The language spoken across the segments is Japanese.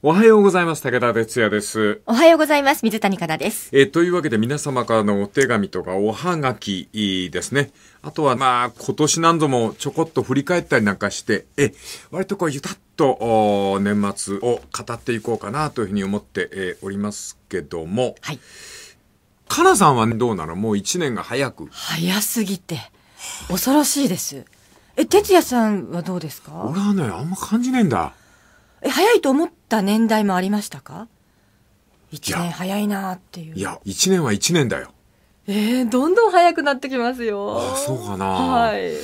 おはようございます。武田哲也です。おはようございます。水谷香奈です。えー、というわけで皆様からのお手紙とかおはがきですね。あとはまあ今年何度もちょこっと振り返ったりなんかして、え、割とこうゆたっと年末を語っていこうかなというふうに思って、えー、おりますけども。はい。香奈さんはどうなのもう1年が早く。早すぎて。恐ろしいです。え、哲也さんはどうですか俺はね、あんま感じねえんだ。え早いと思った年代もありましたか一年早いなっていういや一年は一年だよえー、どんどん早くなってきますよ。あそうかな。はい。え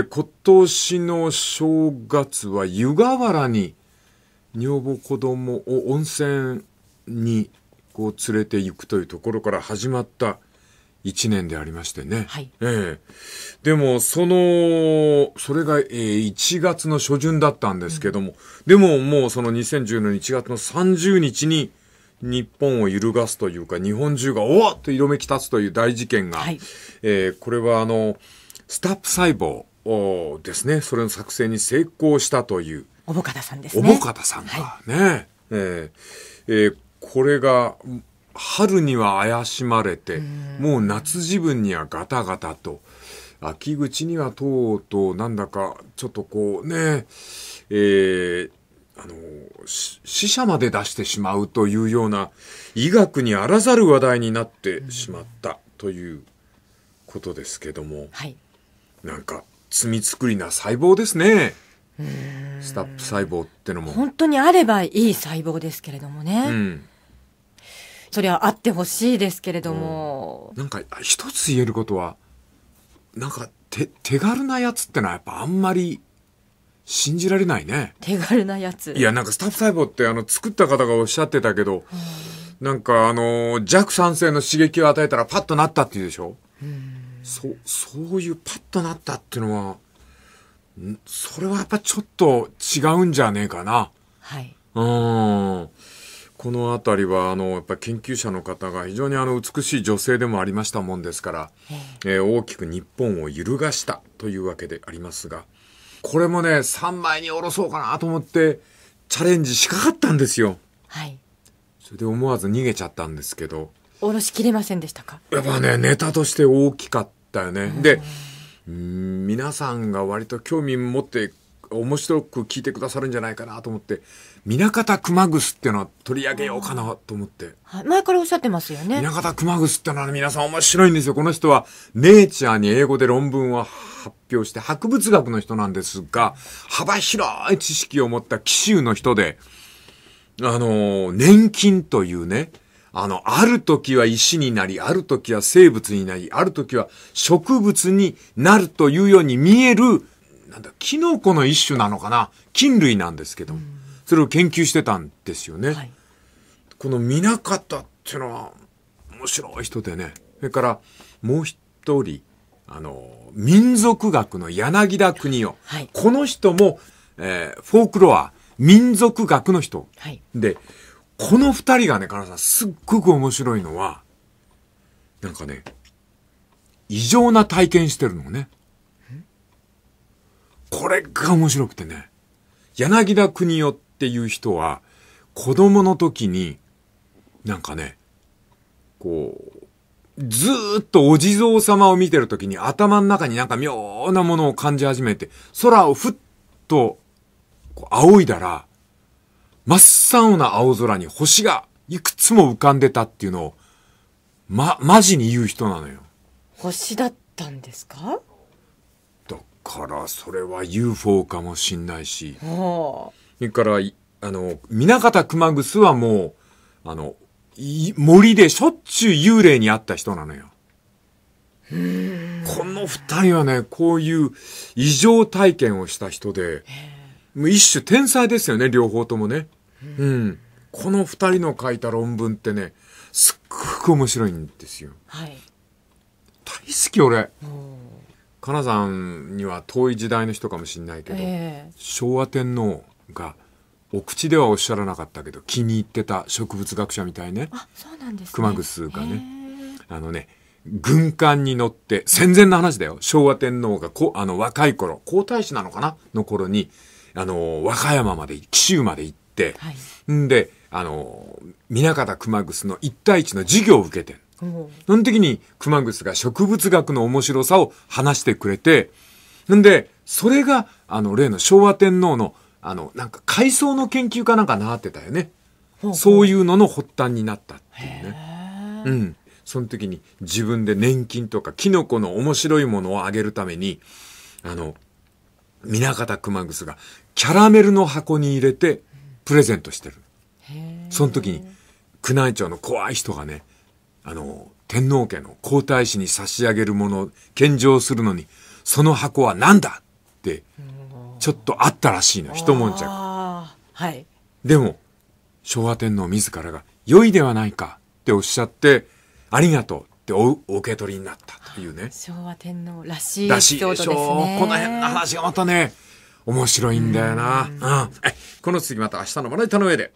ー、今年の正月は湯河原に女房子供を温泉にこう連れて行くというところから始まった1年でありましてね。はい。ええでも、その、それが、えー、1月の初旬だったんですけども、うん、でももうその2010年1月の30日に、日本を揺るがすというか、日本中がおっと色めき立つという大事件が、はい、えー、これはあの、スタップ細胞をですね、それの作成に成功したという。小保方さんですね。小保方さんが、ね、はい、ね。えー、えー、これが、春には怪しまれて、もう夏自分にはガタガタと、秋口にはとうとうなんだかちょっとこうね、えー、あの、死者まで出してしまうというような、医学にあらざる話題になってしまったということですけども、はい、なんか、罪作りな細胞ですね。スタップ細胞ってのも。本当にあればいい細胞ですけれどもね。うんそりゃあってほしいですけれども、うん、なんか一つ言えることはなんか手手軽なやつってのはやっぱあんまり信じられないね手軽なやついやなんかスタッフ細胞ってあの作った方がおっしゃってたけど、なんかあの弱酸性の刺激を与えたらパッとなったっていうでしょ、うん、そそういうパッとなったっていうのはそれはやっぱちょっと違うんじゃねえかなはいうんこの辺りはあのやっぱ研究者の方が非常にあの美しい女性でもありましたもんですから、えー、大きく日本を揺るがしたというわけでありますがこれもね3枚におろそうかなと思ってチャレンジしかかったんですよ。はい、それで思わず逃げちゃったんですけどおろしきれませんでしたかやっぱねネタとして大きかったよね。で皆さんが割と興味持って面白く聞いてくださるんじゃないかなと思って南方熊楠っていうのは取り上げようかなと思って、はい、前からおっしゃってますよね南方熊楠ってのは皆さん面白いんですよこの人はネイチャーに英語で論文を発表して博物学の人なんですが幅広い知識を持った紀州の人であの年金というねあの、ある時は石になり、ある時は生物になり、ある時は植物になるというように見えるなんだ、キノコの一種なのかな菌類なんですけど、うん、それを研究してたんですよね。はい、この南方っていうのは面白い人でね、それからもう一人、あの、民族学の柳田国夫。はい、この人も、えー、フォークロア、民族学の人。はい、で、この二人がね、ナさん、すっごく面白いのは、なんかね、異常な体験してるのね。これが面白くてね。柳田国夫っていう人は、子供の時に、なんかね、こう、ずーっとお地蔵様を見てる時に頭の中になんか妙なものを感じ始めて、空をふっと、こう、仰いだら、真っ青な青空に星がいくつも浮かんでたっていうのを、ま、マジに言う人なのよ。星だったんですかからそれは UFO かもしんないしそれからあの南方熊楠はもうあの森でしょっちゅう幽霊に会った人なのよ。この二人はね、こういう異常体験をした人で、もう一種天才ですよね、両方ともね。うん。この二人の書いた論文ってね、すっごく面白いんですよ。はい。大好き、俺。かなさんには遠い時代の人かもしれないけど、えー、昭和天皇がお口ではおっしゃらなかったけど気に入ってた植物学者みたいねあそうなんです、ね、熊楠がね、えー、あのね軍艦に乗って戦前の話だよ昭和天皇がこあの若い頃皇太子なのかなの頃にあの和歌山まで紀州まで行って、はい、んであの南方熊楠の1対1の授業を受けてその時に熊楠が植物学の面白さを話してくれて、んで、それが、あの、例の昭和天皇の、あの、なんか海藻の研究かなんかなってたよね。そういうのの発端になったっていうね。うん。その時に自分で年金とかキノコの面白いものをあげるために、あの、南方熊楠がキャラメルの箱に入れてプレゼントしてる。その時に、宮内庁の怖い人がね、あの、天皇家の皇太子に差し上げるもの、献上するのに、その箱は何だって、ちょっとあったらしいの、一悶着。はい。でも、昭和天皇自らが、良いではないかっておっしゃって、ありがとうってお受け取りになったというね。昭和天皇らしいらしいでしょう。この辺の話がまたね、面白いんだよな。うん、うん、この次また明日のまな板の上で。